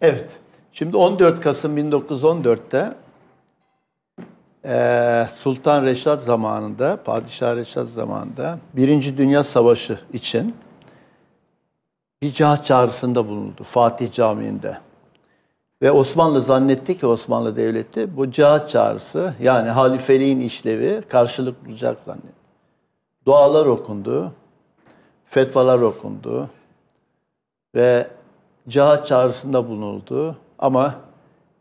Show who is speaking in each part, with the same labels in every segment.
Speaker 1: Evet. Şimdi 14 Kasım 1914'te e, Sultan Reşat zamanında, Padişah Reşat zamanında Birinci Dünya Savaşı için bir cihat çağrısında bulundu Fatih Camii'nde. Ve Osmanlı zannetti ki Osmanlı Devleti bu cihat çağrısı yani halifeliğin işlevi karşılık bulacak zannetti. Dualar okundu, fetvalar okundu ve cihat çağrısında bulunuldu ama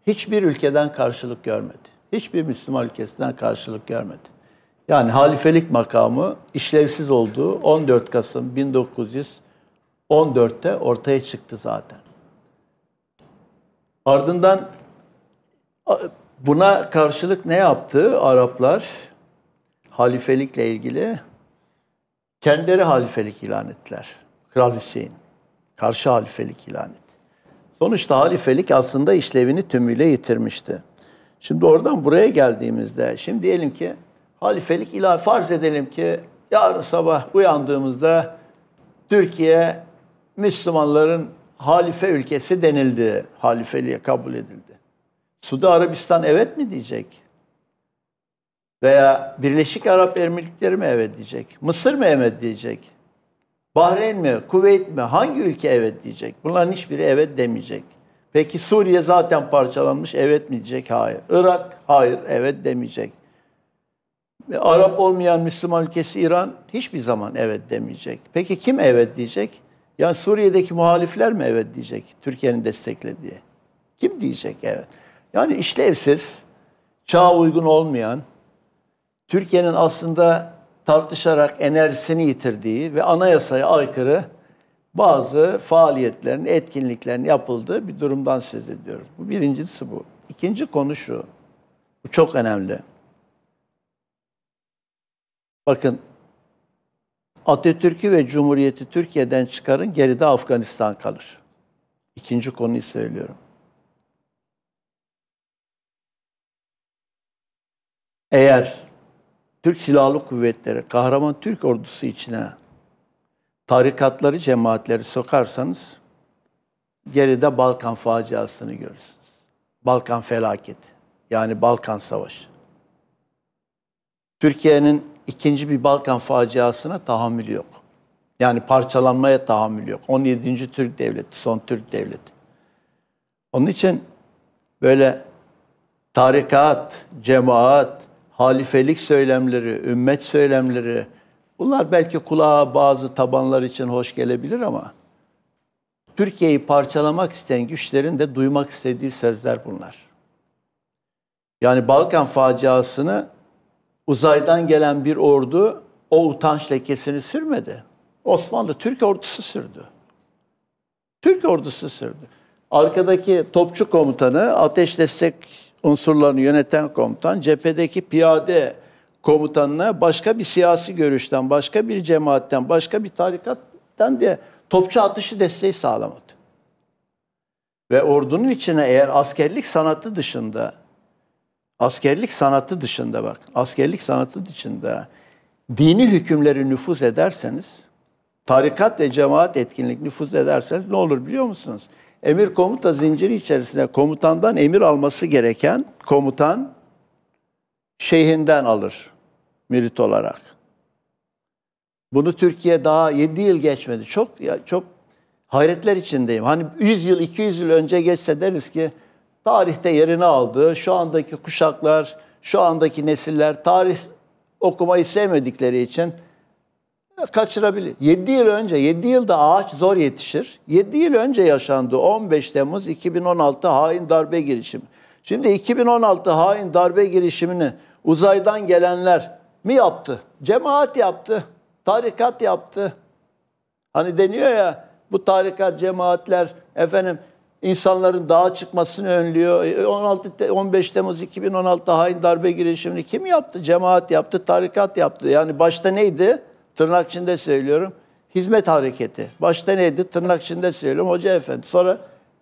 Speaker 1: hiçbir ülkeden karşılık görmedi. Hiçbir Müslüman ülkesinden karşılık görmedi. Yani halifelik makamı işlevsiz olduğu 14 Kasım 1914'te ortaya çıktı zaten. Ardından buna karşılık ne yaptı Araplar? Halifelikle ilgili kendileri halifelik ilan ettiler. Kral Hüseyin karşı halifelik ilan etti. Sonuçta halifelik aslında işlevini tümüyle yitirmişti. Şimdi oradan buraya geldiğimizde, şimdi diyelim ki halifelik ilah farz edelim ki yarın sabah uyandığımızda Türkiye Müslümanların halife ülkesi denildi, halifeliğe kabul edildi. Suudi Arabistan evet mi diyecek? Veya Birleşik Arap Emirlikleri mi evet diyecek? Mısır mı evet diyecek? Bahreyn mi, Kuveyt mi? Hangi ülke evet diyecek? Bunların hiçbiri evet demeyecek. Peki Suriye zaten parçalanmış evet mi diyecek? Hayır. Irak? Hayır evet demeyecek. E, Arap olmayan Müslüman ülkesi İran hiçbir zaman evet demeyecek. Peki kim evet diyecek? Yani Suriye'deki muhalifler mi evet diyecek? Türkiye'nin desteklediği. Kim diyecek evet? Yani işlevsiz, çağa uygun olmayan, Türkiye'nin aslında tartışarak enerjisini yitirdiği ve anayasaya aykırı bazı faaliyetlerin, etkinliklerin yapıldığı bir durumdan söz ediyoruz. Bu birincisi bu. İkinci konu şu. Bu çok önemli. Bakın Atatürk'ü ve Cumhuriyeti Türkiye'den çıkarın geride Afganistan kalır. İkinci konuyu söylüyorum. Eğer Türk Silahlı Kuvvetleri, kahraman Türk ordusu içine tarikatları, cemaatleri sokarsanız geride Balkan faciasını görürsünüz. Balkan felaketi. Yani Balkan Savaşı. Türkiye'nin ikinci bir Balkan faciasına tahammül yok. Yani parçalanmaya tahammül yok. 17. Türk Devleti, son Türk Devleti. Onun için böyle tarikat, cemaat, halifelik söylemleri, ümmet söylemleri bunlar belki kulağa bazı tabanlar için hoş gelebilir ama Türkiye'yi parçalamak isteyen güçlerin de duymak istediği sözler bunlar. Yani Balkan faciasını uzaydan gelen bir ordu o utanç lekesini sürmedi. Osmanlı Türk ordusu sürdü. Türk ordusu sürdü. Arkadaki topçu komutanı ateş destek unsurlarını yöneten komutan cephedeki piyade komutanına başka bir siyasi görüşten, başka bir cemaatten, başka bir tarikattan diye topçu atışı desteği sağlamadı. Ve ordunun içine eğer askerlik sanatı dışında askerlik sanatı dışında bak, askerlik sanatı dışında dini hükümleri nüfuz ederseniz, tarikat ve cemaat etkinlik nüfuz ederseniz ne olur biliyor musunuz? emir komuta zinciri içerisinde komutandan emir alması gereken komutan şeyhinden alır mürit olarak. Bunu Türkiye daha 7 yıl geçmedi. Çok ya çok hayretler içindeyim. Hani 100 yıl 200 yıl önce geçse deriz ki tarihte yerini aldı. Şu andaki kuşaklar, şu andaki nesiller tarih okumayı sevmedikleri için kaçırabilir. 7 yıl önce, 7 yılda ağaç zor yetişir. 7 yıl önce yaşandı 15 Temmuz 2016 hain darbe girişimi. Şimdi 2016 hain darbe girişimini uzaydan gelenler mi yaptı? Cemaat yaptı, tarikat yaptı. Hani deniyor ya bu tarikat, cemaatler efendim insanların dağa çıkmasını önlüyor. 16 e, 15 Temmuz 2016 hain darbe girişimini kim yaptı? Cemaat yaptı, tarikat yaptı. Yani başta neydi? Tırnak içinde söylüyorum. Hizmet hareketi. Başta neydi? Tırnak içinde söylüyorum. Hoca efendi. Sonra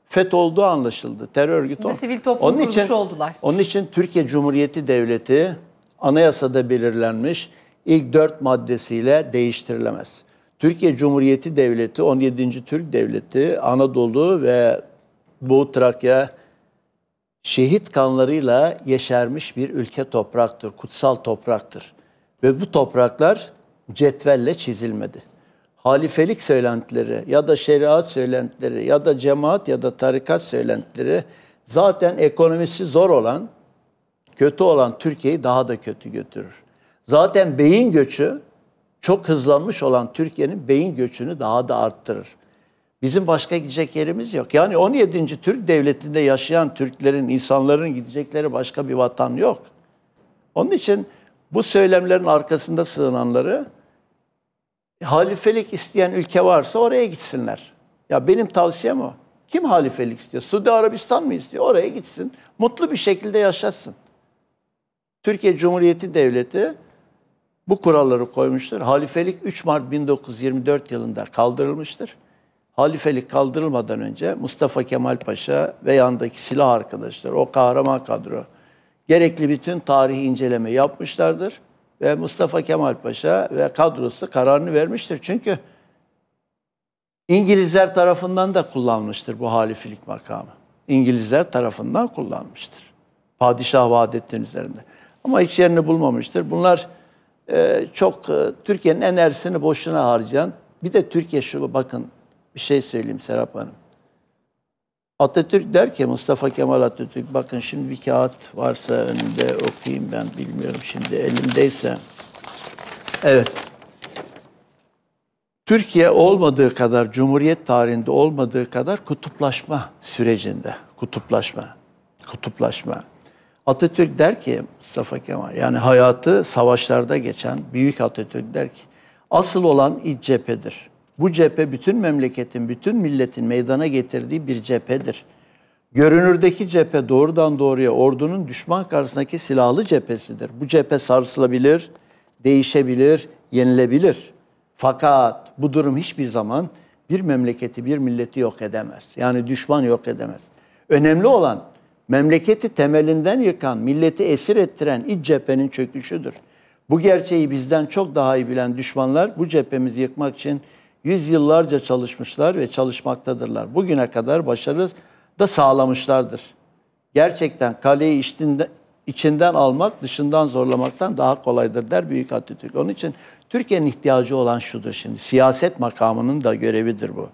Speaker 1: FET olduğu anlaşıldı. Terör örgütü. Ve sivil toplum onun için, oldular. Onun için Türkiye Cumhuriyeti Devleti anayasada belirlenmiş ilk dört maddesiyle değiştirilemez. Türkiye Cumhuriyeti Devleti, 17. Türk Devleti, Anadolu ve Doğu Trakya şehit kanlarıyla yeşermiş bir ülke topraktır, kutsal topraktır. Ve bu topraklar cetvelle çizilmedi. Halifelik söylentileri ya da şeriat söylentileri ya da cemaat ya da tarikat söylentileri zaten ekonomisi zor olan, kötü olan Türkiye'yi daha da kötü götürür. Zaten beyin göçü çok hızlanmış olan Türkiye'nin beyin göçünü daha da arttırır. Bizim başka gidecek yerimiz yok. Yani 17. Türk Devleti'nde yaşayan Türklerin, insanların gidecekleri başka bir vatan yok. Onun için bu söylemlerin arkasında sığınanları halifelik isteyen ülke varsa oraya gitsinler. Ya benim tavsiyem o. Kim halifelik istiyor? Suudi Arabistan mı istiyor? Oraya gitsin. Mutlu bir şekilde yaşasın. Türkiye Cumhuriyeti Devleti bu kuralları koymuştur. Halifelik 3 Mart 1924 yılında kaldırılmıştır. Halifelik kaldırılmadan önce Mustafa Kemal Paşa ve yandaki silah arkadaşlar, o kahraman kadro gerekli bütün tarihi inceleme yapmışlardır ve Mustafa Kemal Paşa ve kadrosu kararını vermiştir. Çünkü İngilizler tarafından da kullanmıştır bu halifilik makamı. İngilizler tarafından kullanmıştır. Padişah Vahdettin üzerinde. Ama hiç yerini bulmamıştır. Bunlar e, çok e, Türkiye'nin enerjisini boşuna harcayan. Bir de Türkiye şu bakın bir şey söyleyeyim Serap Hanım. Atatürk der ki Mustafa Kemal Atatürk bakın şimdi bir kağıt varsa önünde okuyayım ben bilmiyorum şimdi elimdeyse. Evet. Türkiye olmadığı kadar Cumhuriyet tarihinde olmadığı kadar kutuplaşma sürecinde. Kutuplaşma. Kutuplaşma. Atatürk der ki Mustafa Kemal yani hayatı savaşlarda geçen büyük Atatürk der ki asıl olan iç cephedir. Bu cephe bütün memleketin, bütün milletin meydana getirdiği bir cephedir. Görünürdeki cephe doğrudan doğruya ordunun düşman karşısındaki silahlı cephesidir. Bu cephe sarsılabilir, değişebilir, yenilebilir. Fakat bu durum hiçbir zaman bir memleketi, bir milleti yok edemez. Yani düşman yok edemez. Önemli olan memleketi temelinden yıkan, milleti esir ettiren iç cephenin çöküşüdür. Bu gerçeği bizden çok daha iyi bilen düşmanlar bu cephemizi yıkmak için yüzyıllarca çalışmışlar ve çalışmaktadırlar. Bugüne kadar başarı da sağlamışlardır. Gerçekten kaleyi içinden almak, dışından zorlamaktan daha kolaydır der Büyük Atatürk. Onun için Türkiye'nin ihtiyacı olan şudur şimdi. Siyaset makamının da görevidir bu.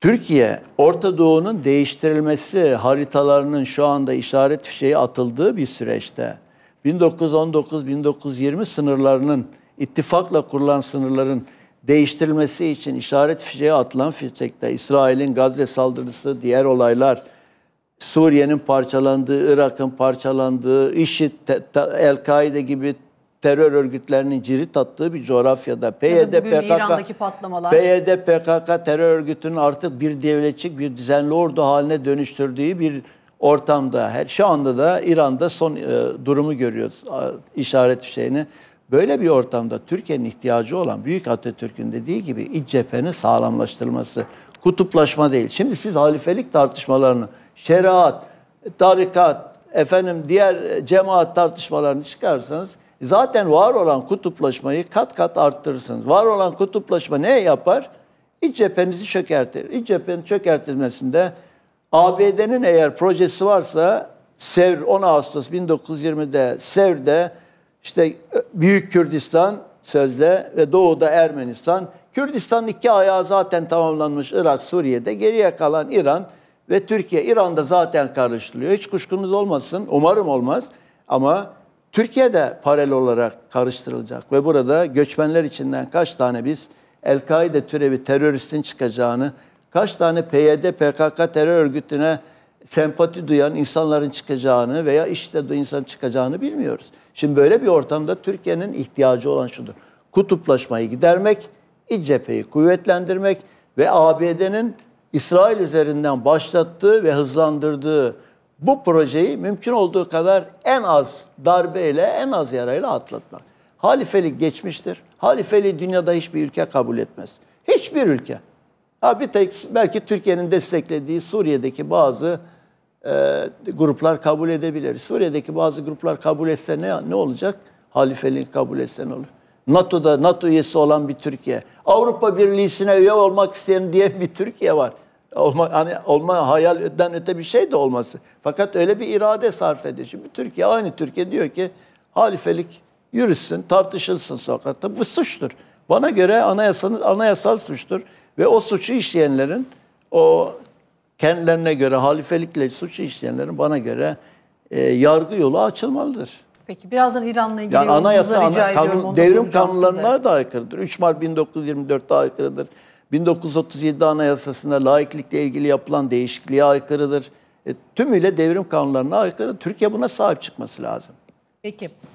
Speaker 1: Türkiye, Orta Doğu'nun değiştirilmesi haritalarının şu anda işaret fişeği atıldığı bir süreçte 1919-1920 sınırlarının, ittifakla kurulan sınırların değiştirilmesi için işaret fişeği atılan fişekte İsrail'in Gazze saldırısı, diğer olaylar, Suriye'nin parçalandığı, Irak'ın parçalandığı, IŞİD, El-Kaide gibi terör örgütlerinin cirit attığı bir coğrafyada PYD PKK PYD PKK terör örgütünün artık bir devletçik bir düzenli ordu haline dönüştürdüğü bir ortamda her şu anda da İran'da son e, durumu görüyoruz işaret şeyini. Böyle bir ortamda Türkiye'nin ihtiyacı olan Büyük Atatürk'ün dediği gibi iç cephenin sağlamlaştırılması, kutuplaşma değil. Şimdi siz halifelik tartışmalarını, şeriat, tarikat, efendim diğer e, cemaat tartışmalarını çıkarsanız zaten var olan kutuplaşmayı kat kat arttırırsınız. Var olan kutuplaşma ne yapar? İç cephenizi çökertir. İç cephenin çökertilmesinde ABD'nin eğer projesi varsa Sevr 10 Ağustos 1920'de Sevr'de işte Büyük Kürdistan sözde ve doğuda Ermenistan. Kürdistan iki ayağı zaten tamamlanmış Irak, Suriye'de. Geriye kalan İran ve Türkiye. İran'da zaten karıştırılıyor. Hiç kuşkunuz olmasın. Umarım olmaz. Ama Türkiye de paralel olarak karıştırılacak. Ve burada göçmenler içinden kaç tane biz El-Kaide türevi teröristin çıkacağını, kaç tane PYD, PKK terör örgütüne sempati duyan insanların çıkacağını veya işte insan çıkacağını bilmiyoruz. Şimdi böyle bir ortamda Türkiye'nin ihtiyacı olan şudur. Kutuplaşmayı gidermek, iç cepheyi kuvvetlendirmek ve ABD'nin İsrail üzerinden başlattığı ve hızlandırdığı bu projeyi mümkün olduğu kadar en az darbeyle, en az yarayla atlatmak. Halifelik geçmiştir. Halifeliği dünyada hiçbir ülke kabul etmez. Hiçbir ülke. Ha bir tek belki Türkiye'nin desteklediği Suriye'deki bazı e, gruplar kabul edebilir. Suriye'deki bazı gruplar kabul etse ne, ne olacak? Halifeliğin kabul etse ne olur? NATO'da NATO üyesi olan bir Türkiye. Avrupa Birliği'sine üye olmak isteyen diye bir Türkiye var. Olma, hani olma hayalden öte bir şey de olması. Fakat öyle bir irade sarf ediyor. Şimdi Türkiye aynı Türkiye diyor ki halifelik yürüsün, tartışılsın sokakta. Bu suçtur. Bana göre anayasanın anayasal suçtur ve o suçu işleyenlerin o kendilerine göre halifelikle suç işleyenlerin bana göre e, yargı yolu açılmalıdır. Peki birazdan İran'la ilgili yani anayasa, ana, rica kanun, ediyorum. devrim kanunlarına size. da aykırıdır. 3 Mart 1924'te aykırıdır. 1937 anayasasında laiklikle ilgili yapılan değişikliğe aykırıdır. E, tümüyle devrim kanunlarına aykırı. Türkiye buna sahip çıkması lazım. Peki.